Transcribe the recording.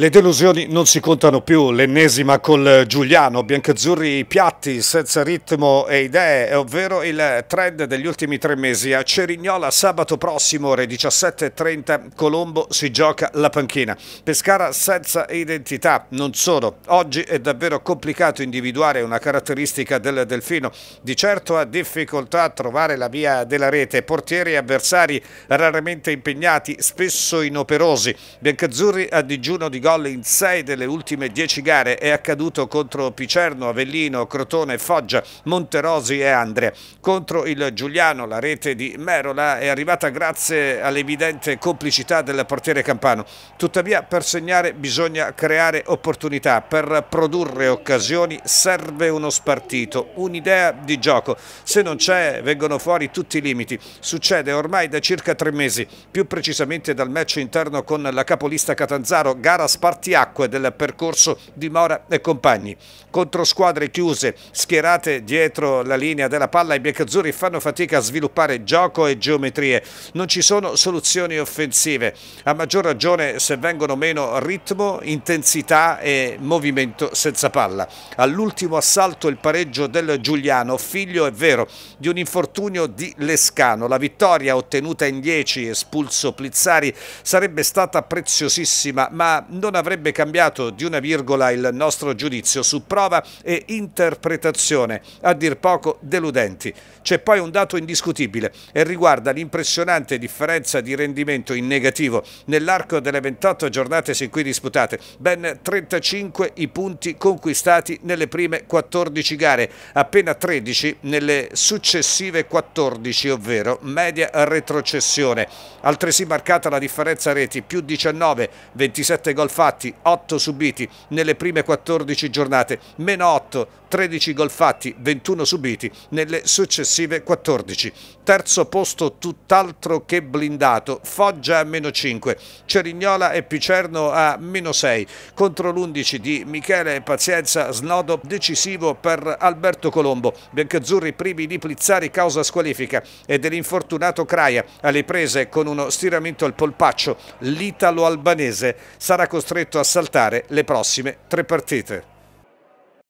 Le delusioni non si contano più, l'ennesima col Giuliano, biancazzurri piatti senza ritmo e idee, ovvero il trend degli ultimi tre mesi. A Cerignola sabato prossimo ore 17.30 Colombo si gioca la panchina. Pescara senza identità, non solo. Oggi è davvero complicato individuare una caratteristica del Delfino. Di certo ha difficoltà a trovare la via della rete, portieri e avversari raramente impegnati, spesso inoperosi. Biancazzurri a digiuno di gol gol in 6 delle ultime 10 gare è accaduto contro Picerno, Avellino, Crotone, Foggia, Monterosi e Andrea. Contro il Giuliano la rete di Merola è arrivata grazie all'evidente complicità del portiere Campano. Tuttavia per segnare bisogna creare opportunità, per produrre occasioni serve uno spartito, un'idea di gioco. Se non c'è vengono fuori tutti i limiti. Succede ormai da circa tre mesi, più precisamente dal match interno con la capolista Catanzaro, gara spartiacque del percorso di Mora e compagni. Contro squadre chiuse, schierate dietro la linea della palla, i biancazzurri fanno fatica a sviluppare gioco e geometrie. Non ci sono soluzioni offensive, a maggior ragione se vengono meno ritmo, intensità e movimento senza palla. All'ultimo assalto il pareggio del Giuliano, figlio è vero di un infortunio di Lescano. La vittoria ottenuta in 10, espulso Plizzari, sarebbe stata preziosissima, ma non non avrebbe cambiato di una virgola il nostro giudizio su prova e interpretazione, a dir poco deludenti. C'è poi un dato indiscutibile e riguarda l'impressionante differenza di rendimento in negativo nell'arco delle 28 giornate sin qui disputate, ben 35 i punti conquistati nelle prime 14 gare, appena 13 nelle successive 14, ovvero media retrocessione. Altresì marcata la differenza reti, più 19, 27 gol gol fatti, 8 subiti nelle prime 14 giornate, meno 8, 13 gol fatti, 21 subiti nelle successive 14. Terzo posto tutt'altro che blindato, Foggia a meno 5, Cerignola e Picerno a meno 6, contro l'11 di Michele Pazienza, snodo decisivo per Alberto Colombo, biancazzurri primi di Plizzari causa squalifica e dell'infortunato Craia alle prese con uno stiramento al polpaccio, l'italo-albanese sarà così costretto a saltare le prossime tre partite.